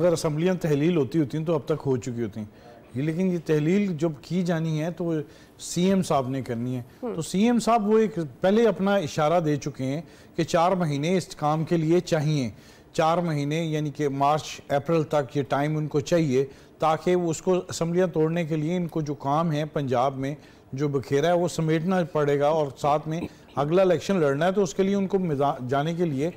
अगर असम्बलियाँ तहलील होती होती तो अब तक हो चुकी होती हैं लेकिन ये तहलील जब की जानी है तो सीएम साहब ने करनी है हम्म। तो सीएम साहब वो एक पहले अपना इशारा दे चुके हैं कि चार महीने इस काम के लिए चाहिए चार महीने यानी कि मार्च अप्रैल तक ये टाइम उनको चाहिए ताकि वो उसको असम्बलियाँ तोड़ने के लिए इनको जो काम है पंजाब में जो बखेरा है वो समेटना पड़ेगा और साथ में अगला इलेक्शन लड़ना है तो उसके लिए उनको जाने के लिए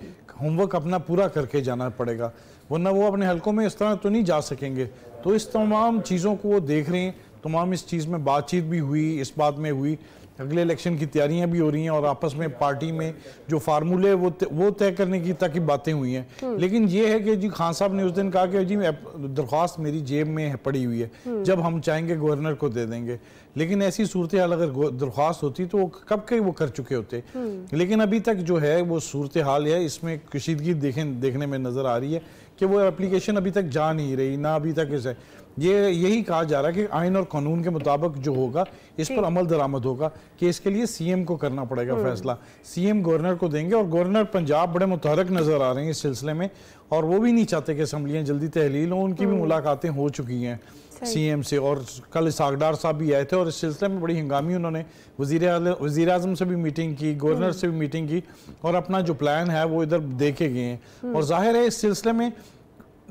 होमवर्क अपना पूरा करके जाना पड़ेगा वरना वो अपने हलकों में इस तरह तो नहीं जा सकेंगे तो इस तमाम चीज़ों को वो देख रहे हैं तमाम इस चीज़ में बातचीत भी हुई इस बात में हुई अगले इलेक्शन की तैयारियां भी हो रही हैं और आपस में पार्टी में जो फार्मूले वो वो तय करने की तक की बातें हुई हैं हम्म। लेकिन ये है कि जी खान साहब ने उस दिन कहा कि जी दरख्वास्त मेरी जेब में पड़ी हुई है हम्म। जब हम चाहेंगे गवर्नर को दे देंगे लेकिन ऐसी सूरत हाल अगर दरख्वास्त होती तो कब के वो कर चुके होते हम्म। लेकिन अभी तक जो है वो सूरत हाल है इसमें कशीदगी देखें देखने में नज़र आ रही है कि वो एप्लीकेशन अभी तक जा नहीं रही ना अभी तक इसे ये यही कहा जा रहा है कि आयन और कानून के मुताबिक जो होगा इस पर अमल दरामद होगा कि इसके लिए सीएम को करना पड़ेगा हम्म। फैसला सीएम गवर्नर को देंगे और गवर्नर पंजाब बड़े मुतहरक नजर आ रहे हैं इस सिलसिले में और वो भी नहीं चाहते कि असम्बलियाँ जल्दी तहलील हों उनकी भी हम्म। मुलाकातें हो चुकी हैं सीएम से और कल सागडार साहब भी आए थे और इस सिलसिले में बड़ी हंगामी उन्होंने वजीर वजी अजम से भी मीटिंग की गवर्नर हम्म। से भी मीटिंग की और अपना जो प्लान है वो इधर देखे गए हैं और जाहिर है इस सिलसिले में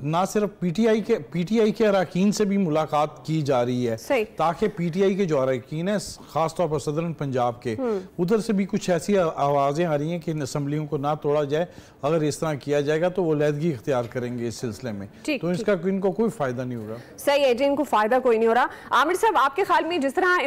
ना सिर्फ पीटीआई के पीटीआई के अरकान से भी मुलाकात की जा रही है ताकि पीटीआई के जो अरकान है खासतौर पर सदरन पंजाब के हम्म। उधर से भी कुछ ऐसी आवाज़ें आ रही हैं कि इन असम्बलियों को ना तोड़ा जाए अगर इस तरह किया जाएगा तो वो लहदगी इख्तियार करेंगे इस सिलसिले में तो इसका इनको कोई फायदा नहीं होगा सही है जी इनको फायदा कोई नहीं हो रहा आमिर साहब आपके ख्याल में जिस तरह